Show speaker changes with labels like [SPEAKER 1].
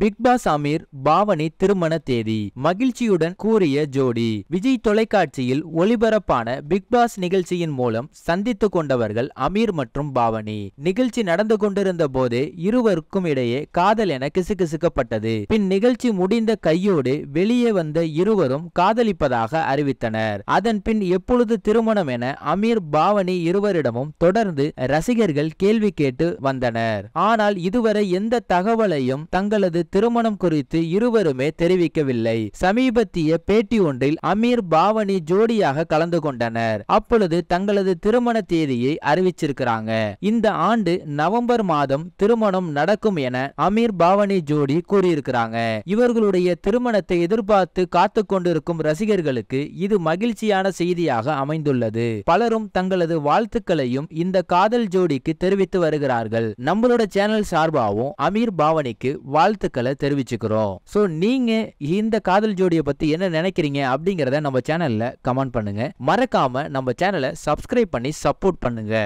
[SPEAKER 1] Bigg Boss Amir Pavani திருமண தேதி மகிழ்ச்சியுடன் கூறிய ஜோடி விஜய் தொலைக்காட்சியில் ஒளிபரப்பான பிக்பாஸ் நிகழ்ச்சியின் மூலம் சந்தித்து கொண்டவர்கள் அமீர் மற்றும் பாவனி நிகழ்ச்சி நடந்து கொண்டிருந்த போதே இருவருக்கும் இடையே காதல் என கிசுகிசுக்கப்பட்டது பின் நிகழ்ச்சி முடிந்த கையோடு வெளியே வந்த இருவரும் காதலிப்பதாக அறிவித்தனர் அதன் பின் எப்பொழுது திருமணம் என அமீர் பாவனி இருவரிடமும் தொடர்ந்து ரசிகர்கள் கேள்வி கேட்டு வந்தனர் ஆனால் இதுவரை எந்த தகவலையும் தங்களது திருமணம் குறித்து இருவருமே தெரிவிக்கவில்லை சமீபத்திய பேட்டி ஒன்றில் அமீர் பாவனி ஜோடியாக கலந்து கொண்டனர் அப்பொழுது தங்களது திருமண தேதியை அறிவிச்சிருக்கிறாங்க இந்த ஆண்டு நவம்பர் மாதம் திருமணம் நடக்கும் என அமீர் பாவனி ஜோடி கூறியிருக்கிறாங்க இவர்களுடைய திருமணத்தை எதிர்பார்த்து காத்து கொண்டிருக்கும் ரசிகர்களுக்கு இது மகிழ்ச்சியான செய்தியாக அமைந்துள்ளது பலரும் தங்களது வாழ்த்துக்களையும் இந்த காதல் ஜோடிக்கு தெரிவித்து வருகிறார்கள் நம்மளோட சேனல் சார்பாகவும் அமீர் பாவனிக்கு வாழ்த்துக்கள் கருத்துக்களை தெரிவிச்சுக்கிறோம் ஸோ நீங்க இந்த காதல் ஜோடியை பத்தி என்ன நினைக்கிறீங்க அப்படிங்கிறத நம்ம சேனல்ல கமெண்ட் பண்ணுங்க மறக்காம நம்ம சேனலை சப்ஸ்கிரைப் பண்ணி சப்போர்ட் பண்ணுங்க